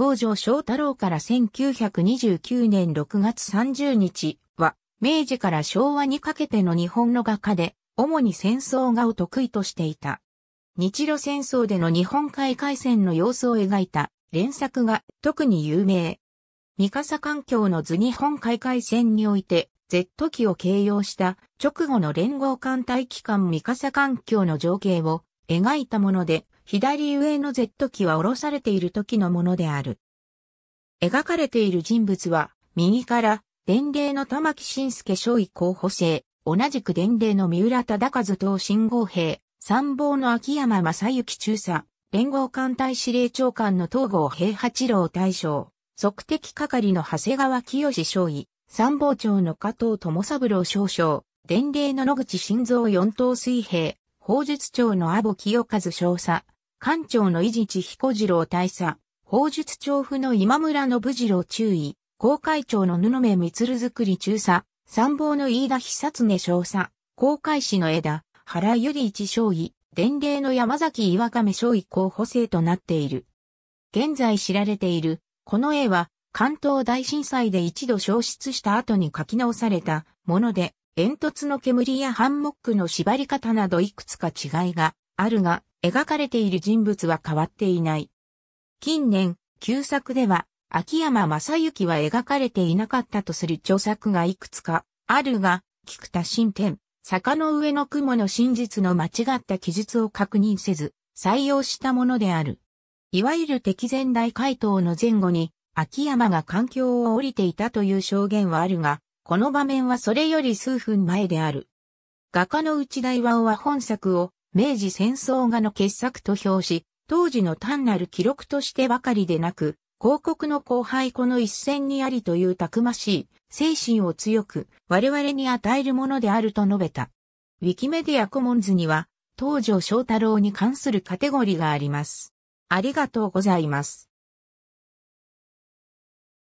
東条章太郎から1929年6月30日は、明治から昭和にかけての日本の画家で、主に戦争画を得意としていた。日露戦争での日本海海戦の様子を描いた連作が特に有名。三笠環境の図日本海海戦において、Z 機を形容した直後の連合艦隊機関三笠環境の情景を描いたもので、左上の Z 機は下ろされている時のものである。描かれている人物は、右から、伝令の玉木晋介少尉候補生、同じく伝令の三浦忠和等信号兵、参謀の秋山正幸中佐、連合艦隊司令長官の東郷平八郎大将、即敵係の長谷川清少尉、参謀長の加藤智三郎少将、伝令の野口晋三四等水兵、法術長の阿保清和少佐、官庁の伊地知彦次郎大佐、法術調布の今村信次郎中尉、公会長の布目光作り中佐、参謀の飯田久常少佐、公会士の枝、原由利一少尉、伝令の山崎岩亀少尉候補生となっている。現在知られている、この絵は、関東大震災で一度消失した後に書き直されたもので、煙突の煙やハンモックの縛り方などいくつか違いがあるが、描かれている人物は変わっていない。近年、旧作では、秋山正幸は描かれていなかったとする著作がいくつかあるが、菊田新天、坂の上の雲の真実の間違った記述を確認せず、採用したものである。いわゆる敵前大回答の前後に、秋山が環境を降りていたという証言はあるが、この場面はそれより数分前である。画家の内大和は本作を明治戦争画の傑作と評し、当時の単なる記録としてばかりでなく、広告の後輩この一戦にありというたくましい精神を強く我々に与えるものであると述べた。ウィキメディアコモンズには東条翔太郎に関するカテゴリーがあります。ありがとうございます。